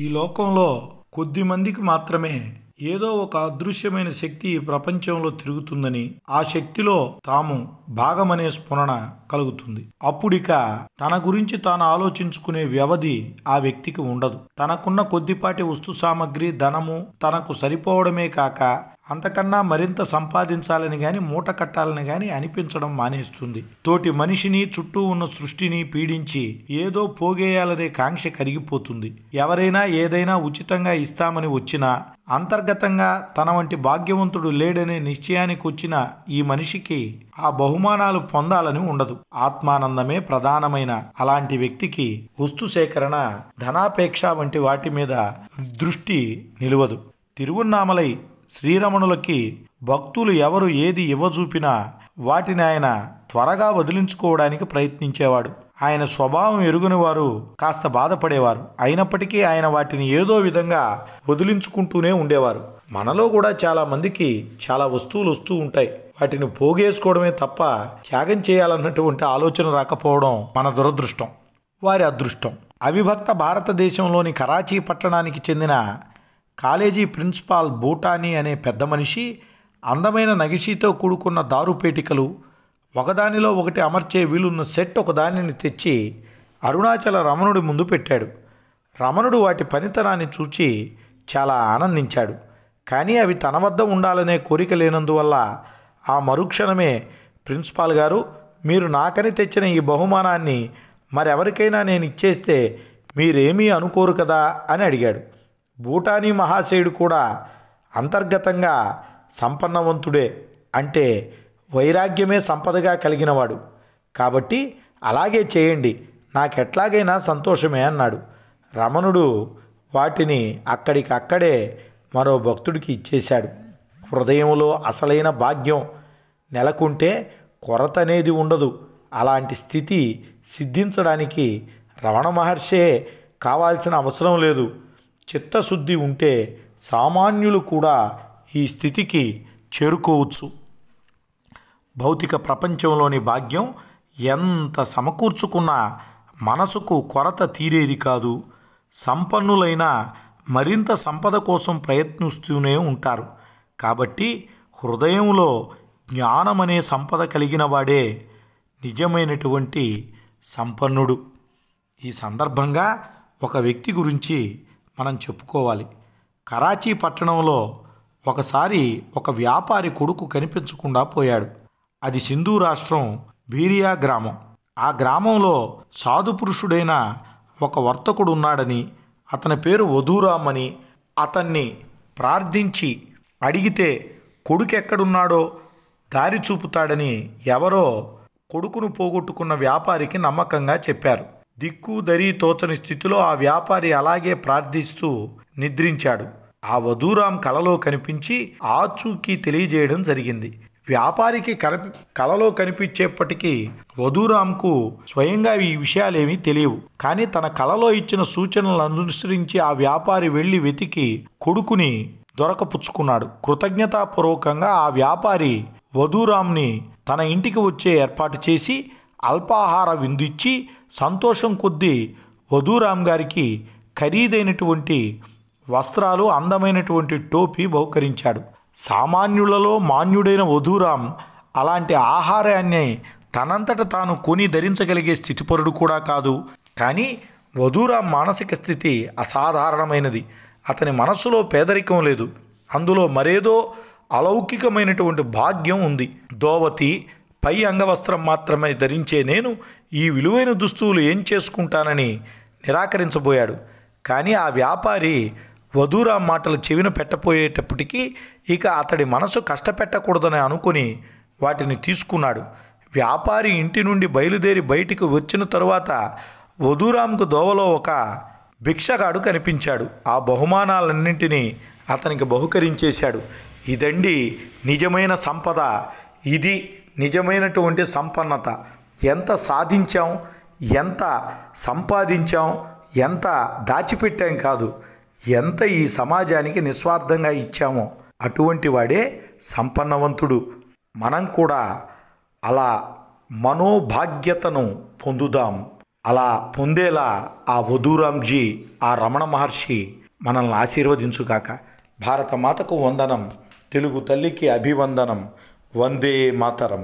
ఈ లోకంలో కొద్ది మందికి మాత్రమే ఏదో ఒక అదృశ్యమైన శక్తి ఈ ప్రపంచంలో తిరుగుతుందని ఆ శక్తిలో తాము భాగమనే స్ఫురణ కలుగుతుంది అప్పుడిక తన గురించి తాను ఆలోచించుకునే వ్యవధి ఆ వ్యక్తికి ఉండదు తనకున్న కొద్దిపాటి వస్తు సామాగ్రి ధనము తనకు సరిపోవడమే కాక అంతకన్నా మరింత సంపాదించాలని గాని మూట కట్టాలని గాని అనిపించడం మానేస్తుంది తోటి మనిషిని చుట్టూ ఉన్న సృష్టిని పీడించి ఏదో పోగేయాలనే కాంక్ష కరిగిపోతుంది ఎవరైనా ఏదైనా ఉచితంగా ఇస్తామని వచ్చినా అంతర్గతంగా తన వంటి భాగ్యవంతుడు లేడనే నిశ్చయానికి వచ్చిన ఈ మనిషికి ఆ బహుమానాలు పొందాలని ఉండదు ఆత్మానందమే ప్రధానమైన అలాంటి వ్యక్తికి వస్తు సేకరణ ధనాపేక్ష వంటి వాటి మీద దృష్టి నిలవదు తిరువన్నామలై శ్రీరమణులకి భక్తులు ఎవరు ఏది ఇవ్వజూపినా వాటిని ఆయన త్వరగా వదిలించుకోవడానికి ప్రయత్నించేవాడు ఆయన స్వభావం ఎరుగుని వారు కాస్త బాధపడేవారు అయినప్పటికీ ఆయన వాటిని ఏదో విధంగా వదిలించుకుంటూనే ఉండేవారు మనలో కూడా చాలా మందికి చాలా వస్తువులు వస్తూ ఉంటాయి వాటిని పోగేసుకోవడమే తప్ప త్యాగం చేయాలన్నటువంటి ఆలోచన రాకపోవడం మన దురదృష్టం వారి అదృష్టం అవిభక్త భారతదేశంలోని కరాచీ పట్టణానికి చెందిన కాలేజీ ప్రిన్సిపాల్ బూటానీ అనే పెద్ద మనిషి అందమైన నగిషీతో కూడుకున్న దారుపేటికలు ఒకదానిలో ఒకటి అమర్చే వీలున్న సెట్ ఒకదానిని తెచ్చి అరుణాచల రమణుడి ముందు పెట్టాడు రమణుడు వాటి పనితనాన్ని చూచి చాలా ఆనందించాడు కానీ అవి తన వద్ద ఉండాలనే కోరిక లేనందువల్ల ఆ మరుక్షణమే ప్రిన్సిపాల్ గారు మీరు నాకని తెచ్చిన ఈ బహుమానాన్ని మరెవరికైనా నేను ఇచ్చేస్తే మీరేమీ అనుకోరు కదా అని అడిగాడు భూటానీ మహాశయుడు కూడా అంతర్గతంగా సంపన్నవంతుడే అంటే వైరాగ్యమే సంపదగా కలిగినవాడు కాబట్టి అలాగే చేయండి నాకెట్లాగైనా సంతోషమే అన్నాడు రమణుడు వాటిని అక్కడికక్కడే మరో భక్తుడికి ఇచ్చేశాడు హృదయంలో అసలైన భాగ్యం నెలకుంటే కొరత అనేది ఉండదు అలాంటి స్థితి సిద్ధించడానికి రమణ మహర్షే కావాల్సిన అవసరం లేదు చిత్తశుద్ధి ఉంటే సామాన్యులు కూడా ఈ స్థితికి చేరుకోవచ్చు భౌతిక ప్రపంచంలోని భాగ్యం ఎంత సమకూర్చుకున్నా మనసుకు కొరత తీరేది కాదు సంపన్నులైన మరింత సంపద కోసం ప్రయత్నిస్తూనే ఉంటారు కాబట్టి హృదయంలో జ్ఞానమనే సంపద కలిగిన వాడే నిజమైనటువంటి సంపన్నుడు ఈ సందర్భంగా ఒక వ్యక్తి గురించి మనం చెప్పుకోవాలి కరాచీ పట్టణంలో ఒకసారి ఒక వ్యాపారి కొడుకు కనిపించకుండా పోయాడు అది సింధు రాష్ట్రం బీరియా గ్రామం ఆ గ్రామంలో సాధు పురుషుడైన ఒక వర్తకుడు ఉన్నాడని అతని పేరు వధూరామ్ అని అతన్ని ప్రార్థించి అడిగితే కొడుకు ఎక్కడున్నాడో దారి చూపుతాడని ఎవరో కొడుకును పోగొట్టుకున్న వ్యాపారికి నమ్మకంగా చెప్పారు దిక్కు దరి తోచని స్థితిలో ఆ వ్యాపారి అలాగే ప్రార్థిస్తూ నిద్రించాడు ఆ వధూరాం కలలో కనిపించి ఆచూకీ తెలియజేయడం జరిగింది వ్యాపారికి కనిపి కలలో కనిపించేప్పటికీ వధూరాంకు స్వయంగా ఈ విషయాలేమీ తెలియవు కానీ తన కలలో ఇచ్చిన సూచనలను అనుసరించి ఆ వ్యాపారి వెళ్ళి వెతికి కొడుకుని దొరకపుచ్చుకున్నాడు కృతజ్ఞతాపూర్వకంగా ఆ వ్యాపారి వధూరాంని తన ఇంటికి వచ్చే ఏర్పాటు చేసి అల్పాహార విందిచ్చి సంతోషం కొద్దీ వధూరామ్ గారికి ఖరీదైనటువంటి వస్త్రాలు అందమైనటువంటి టోపీ బహుకరించాడు సామాన్యులలో మాన్యుడైన వధూరాం అలాంటి ఆహారాన్ని తనంతట తాను కొని ధరించగలిగే స్థితిపరుడు కూడా కాదు కానీ వధూరాం మానసిక స్థితి అసాధారణమైనది అతని మనస్సులో పేదరికం లేదు అందులో మరేదో అలౌకికమైనటువంటి భాగ్యం ఉంది దోవతి పై అంగవస్త్రం మాత్రమే ధరించే నేను ఈ విలువైన దుస్తువులు ఏం చేసుకుంటానని నిరాకరించబోయాడు కానీ ఆ వ్యాపారి వధూరా మాటలు చెవిన పెట్టపోయేటప్పటికీ ఇక అతడి మనసు కష్టపెట్టకూడదని అనుకుని వాటిని తీసుకున్నాడు వ్యాపారి ఇంటి నుండి బయలుదేరి బయటికి వచ్చిన తరువాత వధూరాంకు దోవలో ఒక భిక్షగాడు కనిపించాడు ఆ బహుమానాలన్నింటినీ అతనికి బహుకరించేశాడు ఇదండి నిజమైన సంపద ఇది నిజమైనటువంటి సంపన్నత ఎంత సాధించాం ఎంత సంపాదించాం ఎంత దాచిపెట్టాం కాదు ఎంత ఈ సమాజానికి నిస్వార్థంగా ఇచ్చామో అటువంటి వాడే సంపన్నవంతుడు మనం కూడా అలా మనోభాగ్యతను పొందుదాం అలా పొందేలా ఆ వధూరాంజీ ఆ రమణ మహర్షి మనల్ని ఆశీర్వదించుగాక భారతమాతకు వందనం తెలుగు తల్లికి అభివందనం వందే మాతరం